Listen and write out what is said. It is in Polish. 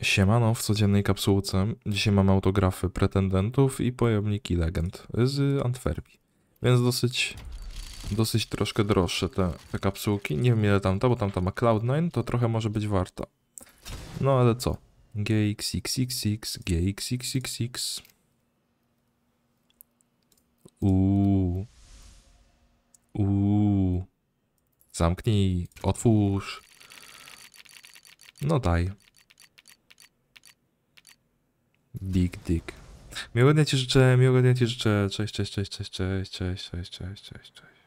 Siemano w codziennej kapsułce. Dzisiaj mamy autografy pretendentów i pojemniki legend z Antwerpii. Więc dosyć, dosyć troszkę droższe te, te kapsułki. Nie wiem ile tamta, bo tamta ma Cloud9, to trochę może być warta. No ale co? GXXXX, GXXXX. Uuu. Uuu. Zamknij, otwórz. No daj. Dik Dick. Miłego dnia ci życzę, miłego dnia ci życzę. Cześć, cześć, cześć, cześć, cześć, cześć, cześć, cześć, cześć.